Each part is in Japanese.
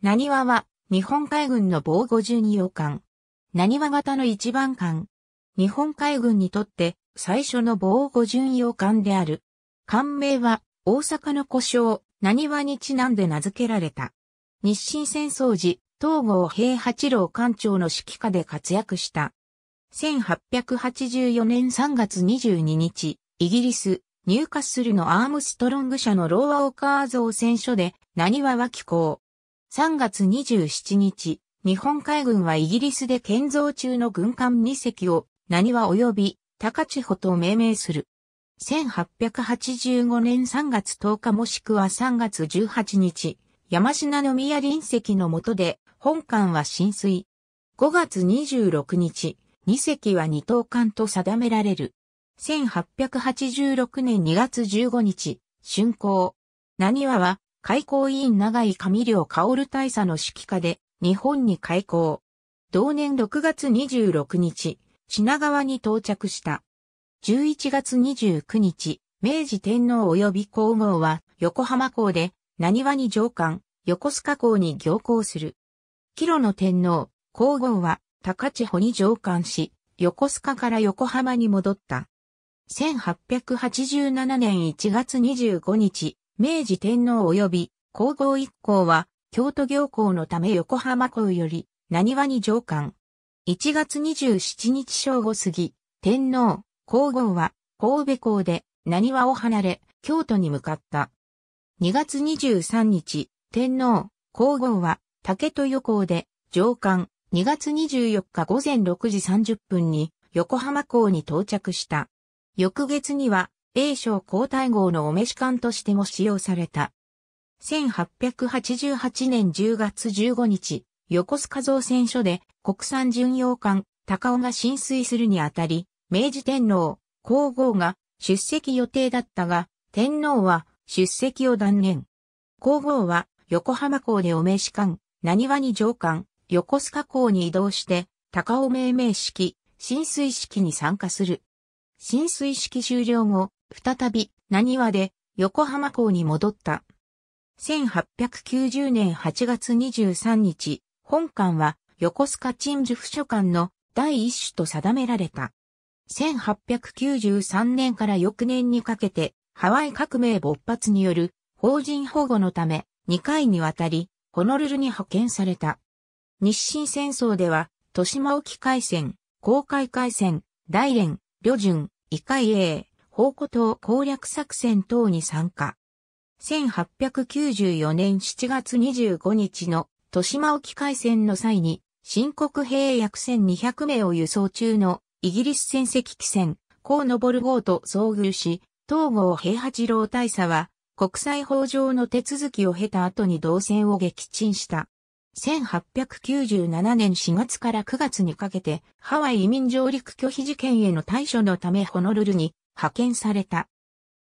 何輪は、日本海軍の防護巡洋艦。何輪型の一番艦。日本海軍にとって最初の防護巡洋艦である。艦名は、大阪の故障、何輪にちなんで名付けられた。日清戦争時、東郷平八郎艦長の指揮下で活躍した。1884年3月22日、イギリス、ニューカッスルのアームストロング社のローアオカー造船所で、何はは寄港。3月27日、日本海軍はイギリスで建造中の軍艦2隻を、何は及び、高千穂と命名する。1885年3月10日もしくは3月18日、山の宮林石の下で、本艦は浸水。5月26日、2隻は2等艦と定められる。1886年2月15日、竣工。何はは、開港委員長井上良薫大佐の指揮下で日本に開港。同年6月26日、品川に到着した。11月29日、明治天皇及び皇后は横浜港で何輪に上官、横須賀港に行港する。岐路の天皇、皇后は高千穂に上官し、横須賀から横浜に戻った。1887年1月25日、明治天皇及び皇后一行は、京都行幸のため横浜港より、何和に上官。1月27日正午過ぎ、天皇、皇后は、神戸港で、何和を離れ、京都に向かった。2月23日、天皇、皇后は、竹豊港で、上官、2月24日午前6時30分に、横浜港に到着した。翌月には、英称皇太后のお召し館としても使用された。1888年10月15日、横須賀造船所で国産巡洋艦高尾が浸水するにあたり、明治天皇、皇后が出席予定だったが、天皇は出席を断念。皇后は横浜港でお召し官、何和に上官、横須賀港に移動して、高尾命名式、浸水式に参加する。浸水式終了後、再び、何話で、横浜港に戻った。1890年8月23日、本館は横須賀鎮守府書館の第一種と定められた。1893年から翌年にかけて、ハワイ革命勃発による法人保護のため、2回にわたり、ホノルルに派遣された。日清戦争では、豊島沖海戦、公海海戦、大連、旅順、異海英、宝庫島攻略作戦等に参加。1894年7月25日の豊島沖海戦の際に、新国兵約1200名を輸送中のイギリス戦績機船、コウノボル号と遭遇し、東郷平八郎大佐は国際法上の手続きを経た後に動戦を撃沈した。1897年4月から9月にかけてハワイ移民上陸拒否事件への対処のためホノルルに派遣された。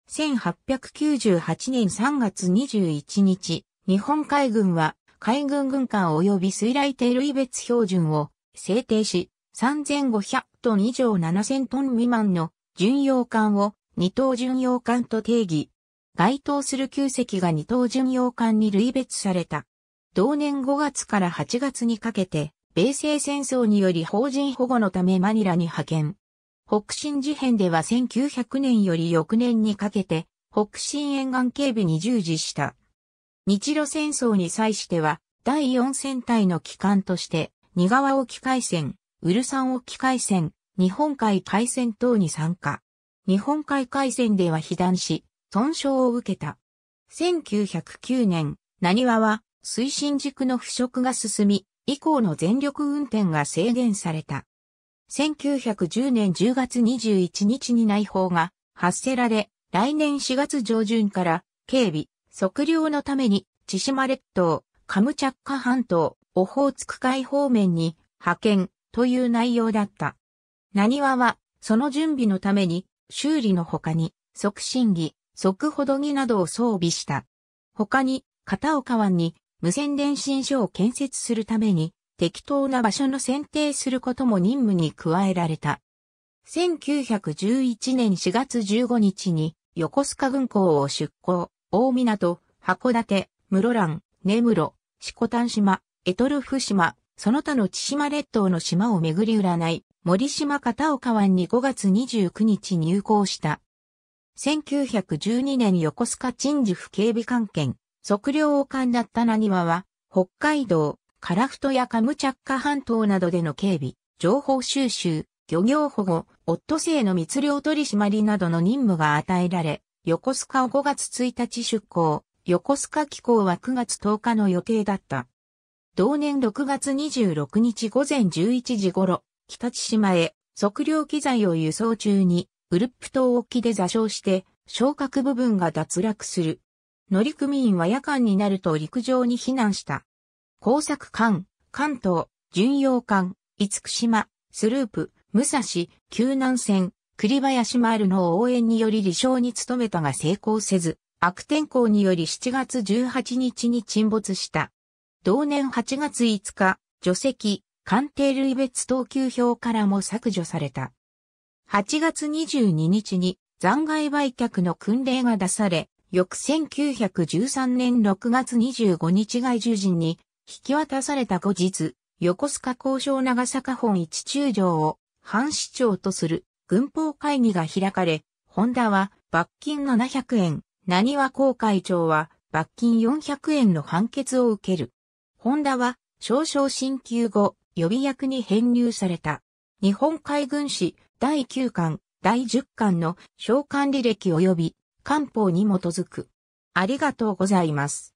1898年3月21日、日本海軍は海軍軍艦及び水雷艇類別標準を制定し、3500トン以上7000トン未満の巡洋艦を二等巡洋艦と定義。該当する9隻が二等巡洋艦に類別された。同年5月から8月にかけて、米西戦争により邦人保護のためマニラに派遣。北新事変では1900年より翌年にかけて、北新沿岸警備に従事した。日露戦争に際しては、第四戦隊の機関として、二川沖海戦、ウルサン沖海戦、日本海海戦等に参加。日本海海戦では被弾し、損傷を受けた。1909年、何わは、推進軸の腐食が進み、以降の全力運転が制限された。1910年10月21日に内報が発せられ、来年4月上旬から警備、測量のために千島列島、カムチャッカ半島、オホーツク海方面に派遣という内容だった。何話は、その準備のために、修理の他に、即審議、即ほどぎなどを装備した。他に、片岡湾に無線電信所を建設するために、適当な場所の選定することも任務に加えられた。1911年4月15日に横須賀軍港を出港、大港、函館、室蘭、根室、四股丹島、エトルフ島、その他の千島列島の島を巡り占い、森島片岡湾に5月29日入港した。1912年横須賀鎮守府警備官権、測量王官だったなには、北海道、カラフトやカムチャッカ半島などでの警備、情報収集、漁業保護、オットセイの密漁取締りなどの任務が与えられ、横須賀を5月1日出港、横須賀機構は9月10日の予定だった。同年6月26日午前11時頃、北千島へ測量機材を輸送中に、ウルップ島沖で座礁して、昇格部分が脱落する。乗組員は夜間になると陸上に避難した。工作艦、関東、巡洋艦、五島、スループ、武蔵、救難船、栗林丸の応援により離礁に努めたが成功せず、悪天候により7月18日に沈没した。同年8月5日、除籍、艦艇類別等級表からも削除された。8月22日に残骸売却の訓令が出され、翌1913年6月25日外獣人に引き渡された後日、横須賀交渉長坂本一中将を藩市長とする軍法会議が開かれ、ホンダは罰金700円、何は公会長は罰金400円の判決を受ける。ホンダは少々進級後、予備役に編入された。日本海軍史第9巻、第10巻の召喚履歴及び官報に基づく。ありがとうございます。